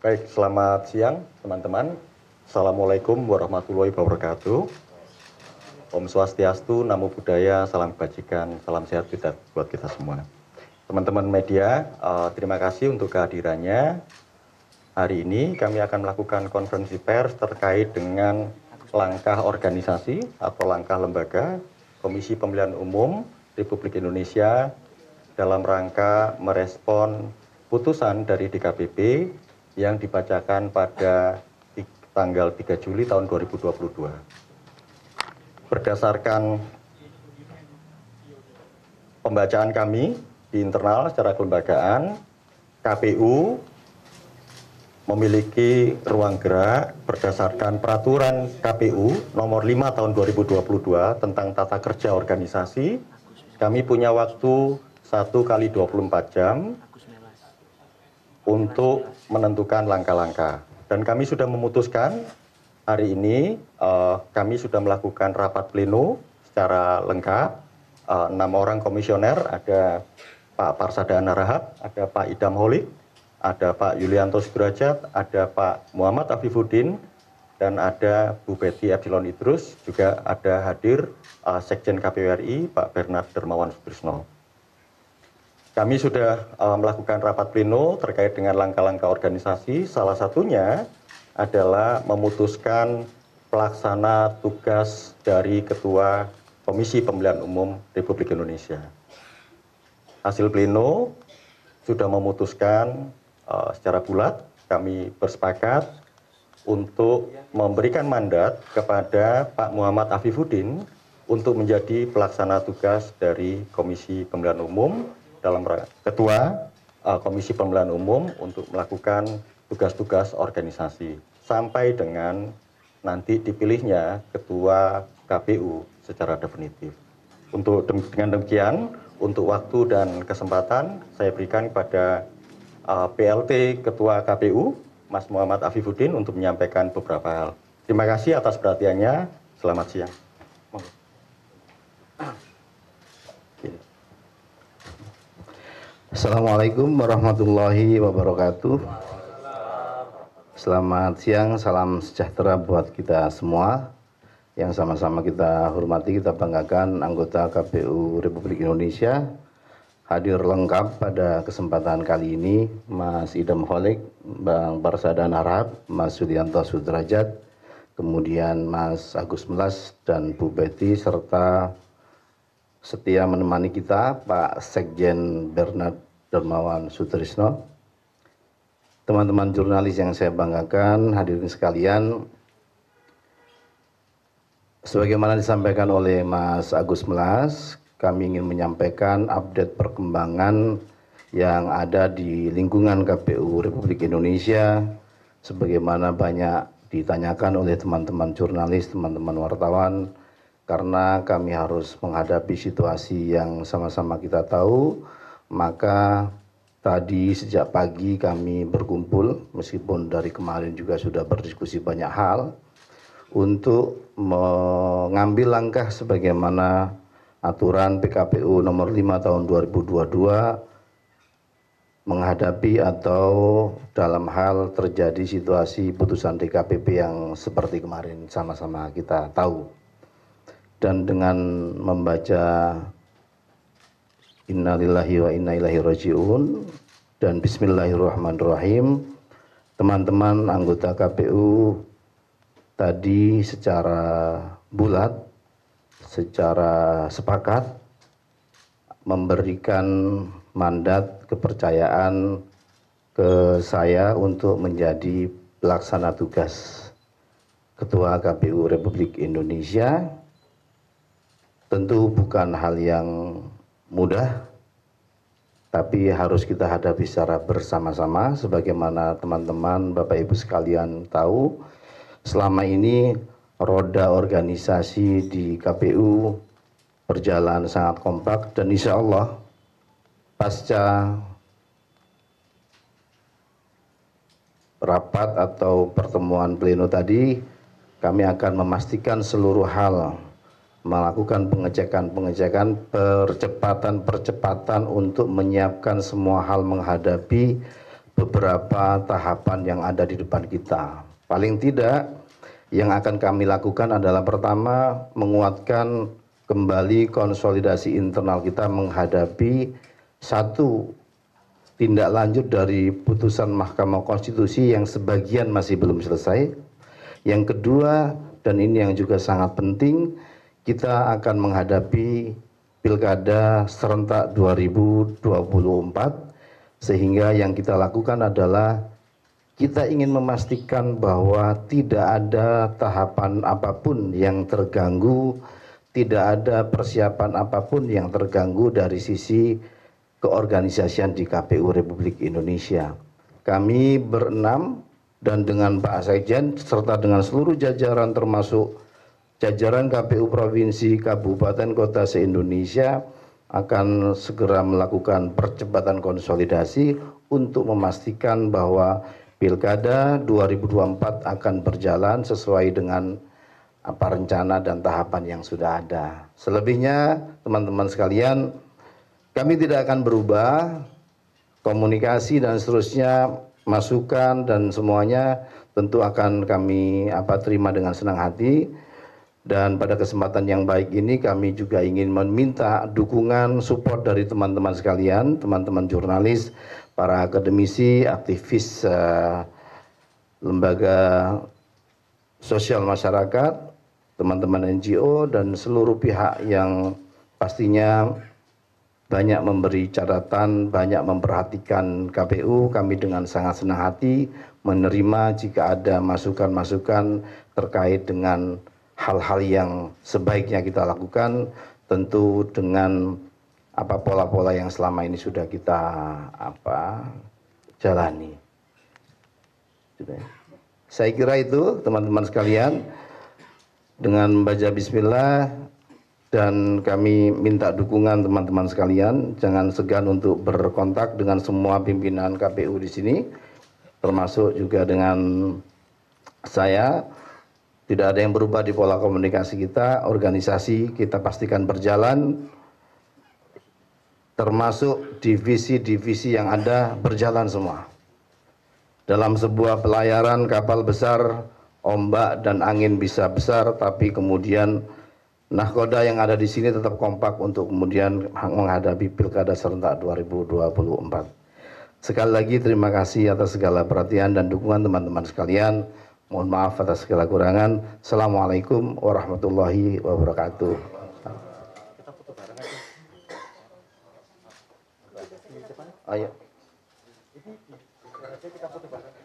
Baik, selamat siang teman-teman. Assalamualaikum warahmatullahi wabarakatuh. Om Swastiastu, Namo Buddhaya, Salam Kebajikan, Salam Sehat kita buat kita semua. Teman-teman media, eh, terima kasih untuk kehadirannya. Hari ini kami akan melakukan konferensi pers terkait dengan langkah organisasi atau langkah lembaga Komisi Pemilihan Umum Republik Indonesia dalam rangka merespon putusan dari DKPP yang dibacakan pada tanggal 3 Juli tahun 2022. Berdasarkan pembacaan kami di internal secara kelembagaan, KPU memiliki ruang gerak berdasarkan peraturan KPU nomor 5 tahun 2022 tentang tata kerja organisasi. Kami punya waktu 1 kali 24 jam untuk menentukan langkah-langkah. Dan kami sudah memutuskan hari ini uh, kami sudah melakukan rapat pleno secara lengkap. Uh, enam orang komisioner, ada Pak Parsada Rahab, ada Pak Idam Holik, ada Pak Yulianto Sudrajat, ada Pak Muhammad Afifuddin, dan ada Bu Betty Epsilon Idrus, juga ada hadir uh, Sekjen KPWRI Pak Bernard Dermawan Sutrisno kami sudah eh, melakukan rapat pleno terkait dengan langkah-langkah organisasi. Salah satunya adalah memutuskan pelaksana tugas dari Ketua Komisi Pemilihan Umum Republik Indonesia. Hasil pleno sudah memutuskan uh, secara bulat kami bersepakat untuk memberikan mandat kepada Pak Muhammad Afifuddin untuk menjadi pelaksana tugas dari Komisi Pemilihan Umum dalam ketua eh, Komisi Pemilihan Umum untuk melakukan tugas-tugas organisasi sampai dengan nanti dipilihnya ketua KPU secara definitif. Untuk dengan demikian, untuk waktu dan kesempatan saya berikan kepada uh, eh, PLT Ketua KPU Mas Muhammad Afifuddin untuk menyampaikan beberapa hal. Terima kasih atas perhatiannya. Selamat siang. Assalamualaikum warahmatullahi wabarakatuh. Selamat siang, salam sejahtera buat kita semua yang sama-sama kita hormati, kita banggakan anggota KPU Republik Indonesia hadir lengkap pada kesempatan kali ini Mas Idam Holik, Bang Barsada Narab, Mas Sudianto Sudrajat, kemudian Mas Agus Melas dan Bu Betty serta setia menemani kita Pak Sekjen Bernard Dermawan Sutrisno, teman-teman jurnalis yang saya banggakan, hadirin sekalian, sebagaimana disampaikan oleh Mas Agus Melas, kami ingin menyampaikan update perkembangan yang ada di lingkungan KPU Republik Indonesia, sebagaimana banyak ditanyakan oleh teman-teman jurnalis, teman-teman wartawan, karena kami harus menghadapi situasi yang sama-sama kita tahu, maka tadi sejak pagi kami berkumpul meskipun dari kemarin juga sudah berdiskusi banyak hal untuk mengambil langkah sebagaimana aturan PKPU nomor 5 tahun 2022 menghadapi atau dalam hal terjadi situasi putusan DKPP yang seperti kemarin sama-sama kita tahu. Dan dengan membaca innalillahi wa inna ilahi rojiun dan bismillahirrahmanirrahim teman-teman anggota KPU tadi secara bulat secara sepakat memberikan mandat kepercayaan ke saya untuk menjadi pelaksana tugas Ketua KPU Republik Indonesia tentu bukan hal yang mudah tapi harus kita hadapi secara bersama-sama sebagaimana teman-teman Bapak Ibu sekalian tahu selama ini roda organisasi di KPU berjalan sangat kompak dan insya Allah pasca rapat atau pertemuan pleno tadi kami akan memastikan seluruh hal melakukan pengecekan-pengecekan percepatan-percepatan untuk menyiapkan semua hal menghadapi beberapa tahapan yang ada di depan kita. Paling tidak yang akan kami lakukan adalah pertama menguatkan kembali konsolidasi internal kita menghadapi satu tindak lanjut dari putusan Mahkamah Konstitusi yang sebagian masih belum selesai. Yang kedua dan ini yang juga sangat penting kita akan menghadapi Pilkada serentak 2024 sehingga yang kita lakukan adalah kita ingin memastikan bahwa tidak ada tahapan apapun yang terganggu, tidak ada persiapan apapun yang terganggu dari sisi keorganisasian di KPU Republik Indonesia. Kami berenam dan dengan Pak Sekjen serta dengan seluruh jajaran termasuk jajaran KPU Provinsi Kabupaten Kota se-Indonesia akan segera melakukan percepatan konsolidasi untuk memastikan bahwa Pilkada 2024 akan berjalan sesuai dengan apa rencana dan tahapan yang sudah ada. Selebihnya teman-teman sekalian, kami tidak akan berubah. Komunikasi dan seterusnya, masukan dan semuanya tentu akan kami apa terima dengan senang hati. Dan pada kesempatan yang baik ini kami juga ingin meminta dukungan support dari teman-teman sekalian, teman-teman jurnalis, para akademisi, aktivis uh, lembaga sosial masyarakat, teman-teman NGO dan seluruh pihak yang pastinya banyak memberi catatan, banyak memperhatikan KPU. Kami dengan sangat senang hati menerima jika ada masukan-masukan terkait dengan hal-hal yang sebaiknya kita lakukan tentu dengan apa pola-pola yang selama ini sudah kita apa jalani. Gitu ya. Saya kira itu teman-teman sekalian dengan membaca bismillah dan kami minta dukungan teman-teman sekalian jangan segan untuk berkontak dengan semua pimpinan KPU di sini termasuk juga dengan saya tidak ada yang berubah di pola komunikasi kita, organisasi kita pastikan berjalan, termasuk divisi-divisi yang ada berjalan semua. Dalam sebuah pelayaran kapal besar, ombak dan angin bisa besar, tapi kemudian nahkoda yang ada di sini tetap kompak untuk kemudian menghadapi pilkada serentak 2024. Sekali lagi terima kasih atas segala perhatian dan dukungan teman-teman sekalian. Mohon maaf atas segala kurangan. Assalamualaikum warahmatullahi wabarakatuh. Ayo. Ini kita foto bareng.